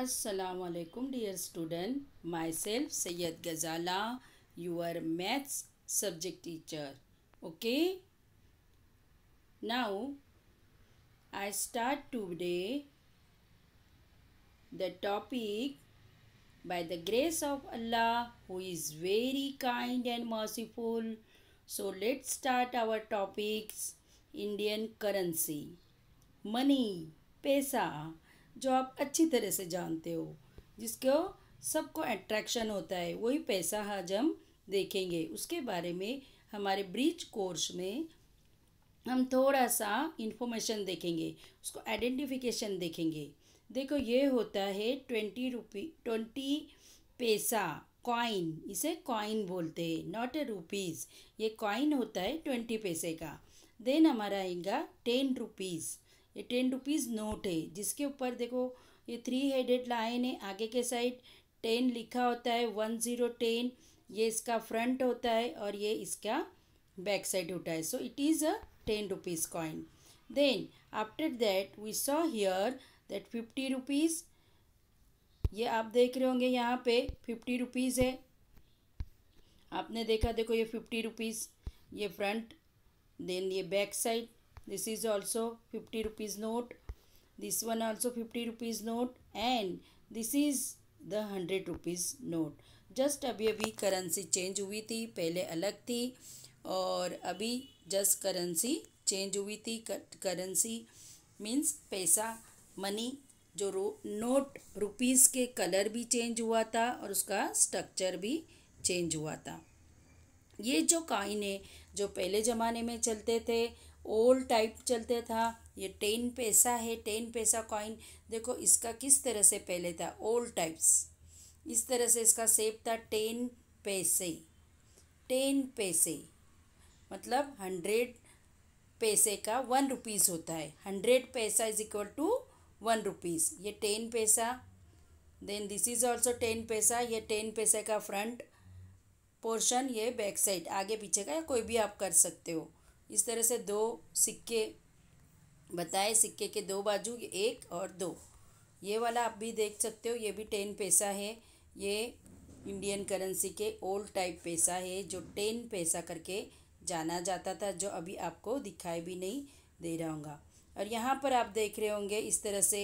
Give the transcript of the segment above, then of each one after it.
Assalamu alaikum dear student. Myself Sayyid Ghazala, your maths subject teacher. Okay? Now I start today the topic by the grace of Allah who is very kind and merciful. So let's start our topics Indian currency money pesa जो आप अच्छी तरह से जानते हो जिसको सबको attraction होता है वही पैसा आज हम देखेंगे उसके बारे में हमारे ब्रिज कोर्स में हम थोड़ा सा इन्फॉर्मेशन देखेंगे उसको आइडेंटिफिकेशन देखेंगे देखो ये होता है twenty rupee twenty paisa coin इसे कॉइन बोलते हैं नॉट ए रुपीज़ ये कॉइन होता है ट्वेंटी पैसे का देन हमारा आएगा टेन रुपीज़ ये टेन रुपीज़ नोट है जिसके ऊपर देखो ये थ्री हेडेड लाइन है आगे के साइड टेन लिखा होता है वन ज़ीरो टेन ये इसका फ्रंट होता है और ये इसका बैक साइड होता है so it is a ten rupees coin then after that we saw here that fifty rupees ये आप देख रहे होंगे यहाँ पे फिफ्टी रुपीज़ है आपने देखा देखो ये फिफ्टी रुपीज़ ये फ्रंट देन ये back side this is also 50 rupees note this one also 50 rupees note and this is the 100 rupees note just abhi abhi currency change hui thi pehle alag thi aur abhi just currency change hui thi currency means paisa money जो रो note rupees के colour भी change हुआ था और उसका structure भी change हुआ था ये जो काइन है जो पहले ज़माने में चलते थे ओल्ड टाइप चलते था ये टेन पैसा है टेन पैसा कॉइन देखो इसका किस तरह से पहले था ओल्ड टाइप्स इस तरह से इसका सेप था टेन पैसे टेन पैसे मतलब हंड्रेड पैसे का वन रुपीज़ होता है hundred paisa is equal to one rupees ये ten paisa then this is also ten paisa ये टेन पैसे का फ्रंट पोर्शन ये बैक साइड आगे पीछे का कोई भी आप कर सकते हो इस तरह से दो सिक्के बताए सिक्के के दो बाजू एक और दो ये वाला आप भी देख सकते हो ये भी टेन पैसा है ये इंडियन करेंसी के ओल्ड टाइप पैसा है जो टेन पैसा करके जाना जाता था जो अभी आपको दिखाई भी नहीं दे रहा होगा और यहाँ पर आप देख रहे होंगे इस तरह से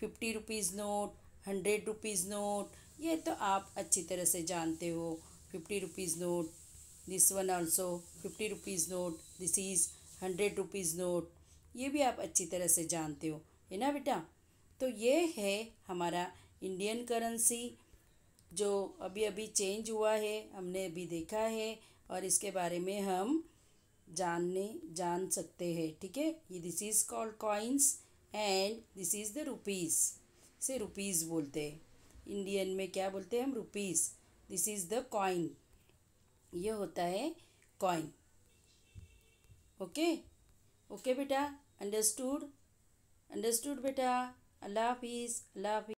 fifty rupees note hundred rupees note ये तो आप अच्छी तरह से जानते हो fifty rupees note this one also fifty rupees note this is hundred rupees note ये भी आप अच्छी तरह से जानते हो है ना बेटा तो ये है हमारा इंडियन करेंसी जो अभी अभी चेंज हुआ है हमने अभी देखा है और इसके बारे में हम जानने जान सकते हैं ठीक है ये this is called coins and this is the rupees से रुपीज़ बोलते हैं इंडियन में क्या बोलते हैं हम rupees this is the coin ये होता है कॉइन ओके ओके बेटा अंडरस्टूड अंडरस्टूड बेटा अल्लाह हाफिज़ अल्लाह हाफिज़